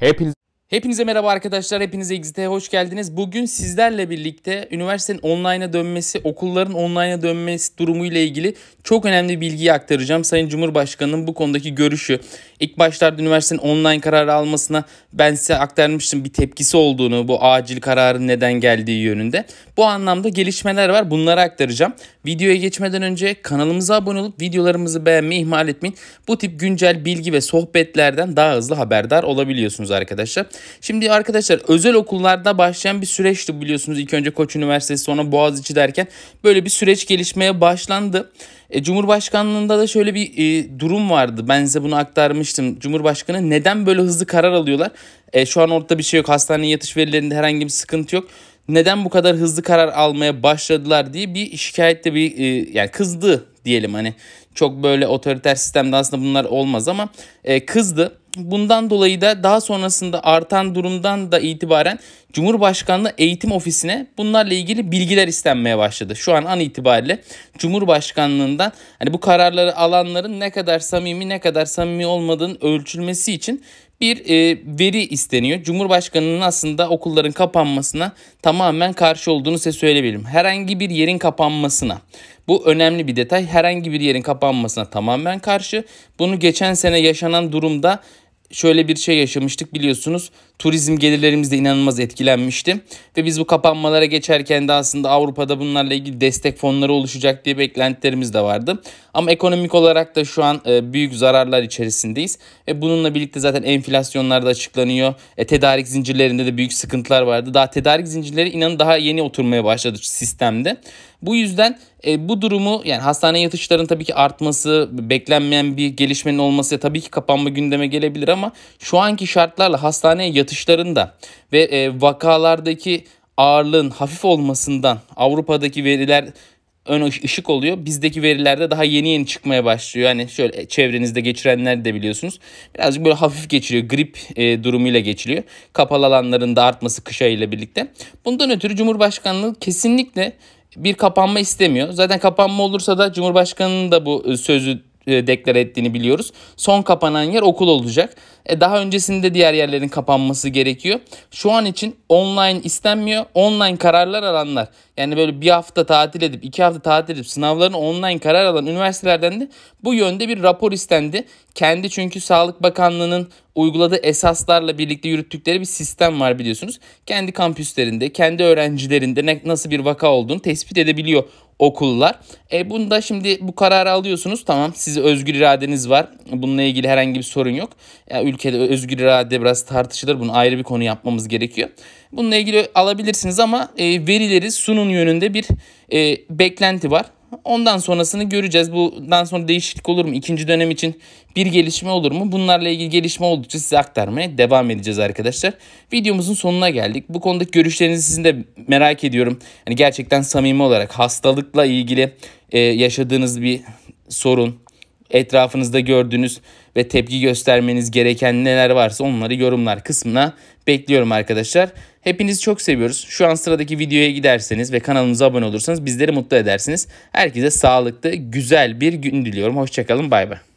Hepiniz Hepinize merhaba arkadaşlar, hepinize Exit'e hoş geldiniz. Bugün sizlerle birlikte üniversitenin online'a dönmesi, okulların online'a dönmesi durumu ile ilgili çok önemli bilgiyi aktaracağım. Sayın Cumhurbaşkanı'nın bu konudaki görüşü, İlk başlarda üniversitenin online kararı almasına ben size aktarmıştım bir tepkisi olduğunu, bu acil kararın neden geldiği yönünde. Bu anlamda gelişmeler var, bunları aktaracağım. Videoya geçmeden önce kanalımıza abone olup videolarımızı beğenmeyi ihmal etmeyin. Bu tip güncel bilgi ve sohbetlerden daha hızlı haberdar olabiliyorsunuz arkadaşlar. Şimdi arkadaşlar özel okullarda başlayan bir süreçti biliyorsunuz. İlk önce Koç Üniversitesi sonra Boğaziçi derken böyle bir süreç gelişmeye başlandı. E, Cumhurbaşkanlığında da şöyle bir e, durum vardı. Ben size bunu aktarmıştım. Cumhurbaşkanı neden böyle hızlı karar alıyorlar? E, şu an ortada bir şey yok. hastanenin yatış verilerinde herhangi bir sıkıntı yok neden bu kadar hızlı karar almaya başladılar diye bir şikayette bir e, yani kızdı diyelim hani çok böyle otoriter sistemde aslında bunlar olmaz ama e, kızdı. Bundan dolayı da daha sonrasında artan durumdan da itibaren Cumhurbaşkanlığı Eğitim Ofisi'ne bunlarla ilgili bilgiler istenmeye başladı. Şu an an itibariyle Cumhurbaşkanlığından hani bu kararları alanların ne kadar samimi ne kadar samimi olmadığını ölçülmesi için bir e, veri isteniyor. Cumhurbaşkanının aslında okulların kapanmasına tamamen karşı olduğunu size söyleyebilirim. Herhangi bir yerin kapanmasına bu önemli bir detay. Herhangi bir yerin kapanmasına tamamen karşı. Bunu geçen sene yaşanan durumda şöyle bir şey yaşamıştık biliyorsunuz. Turizm gelirlerimiz de inanılmaz etkilenmişti. Ve biz bu kapanmalara geçerken de aslında Avrupa'da bunlarla ilgili destek fonları oluşacak diye beklentilerimiz de vardı. Ama ekonomik olarak da şu an e, büyük zararlar içerisindeyiz. Ve bununla birlikte zaten enflasyonlar da açıklanıyor. E, tedarik zincirlerinde de büyük sıkıntılar vardı. Daha tedarik zincirleri inanın daha yeni oturmaya başladı sistemde. Bu yüzden e, bu durumu yani hastane yatışların tabii ki artması, beklenmeyen bir gelişmenin olması tabii ki kapanma gündeme gelebilir ama şu anki şartlarla hastaneye yatış yatışlarında ve e, vakalardaki ağırlığın hafif olmasından Avrupa'daki veriler ön ışık oluyor. Bizdeki verilerde daha yeni yeni çıkmaya başlıyor. Yani şöyle e, çevrenizde geçirenler de biliyorsunuz. Birazcık böyle hafif geçiriyor. Grip e, durumuyla geçiliyor. Kapalı alanların da artması kış ayıyla birlikte. Bundan ötürü Cumhurbaşkanlığı kesinlikle bir kapanma istemiyor. Zaten kapanma olursa da Cumhurbaşkanı'nın da bu e, sözü e, deklare ettiğini biliyoruz. Son kapanan yer okul olacak. E, daha öncesinde diğer yerlerin kapanması gerekiyor. Şu an için online istenmiyor. Online kararlar alanlar yani böyle bir hafta tatil edip iki hafta tatil edip sınavlarını online karar alan üniversitelerden de bu yönde bir rapor istendi. Kendi çünkü Sağlık Bakanlığı'nın uyguladığı esaslarla birlikte yürüttükleri bir sistem var biliyorsunuz. Kendi kampüslerinde, kendi öğrencilerinde nasıl bir vaka olduğunu tespit edebiliyor okullar. E bunda şimdi bu kararı alıyorsunuz. Tamam size özgür iradeniz var. Bununla ilgili herhangi bir sorun yok. Ya ülkede özgür irade biraz tartışılır. Bunu ayrı bir konu yapmamız gerekiyor. Bununla ilgili alabilirsiniz ama e, verileri sunun yönünde bir e, beklenti var. Ondan sonrasını göreceğiz. Bundan sonra değişiklik olur mu? İkinci dönem için bir gelişme olur mu? Bunlarla ilgili gelişme oldukça size aktarmaya devam edeceğiz arkadaşlar. Videomuzun sonuna geldik. Bu konudaki görüşlerinizi sizin de merak ediyorum. hani gerçekten samimi olarak hastalıkla ilgili e, yaşadığınız bir sorun, etrafınızda gördüğünüz ve tepki göstermeniz gereken neler varsa onları yorumlar kısmına bekliyorum arkadaşlar. Hepinizi çok seviyoruz. Şu an sıradaki videoya giderseniz ve kanalımıza abone olursanız bizleri mutlu edersiniz. Herkese sağlıklı, güzel bir gün diliyorum. Hoşçakalın, bay bay.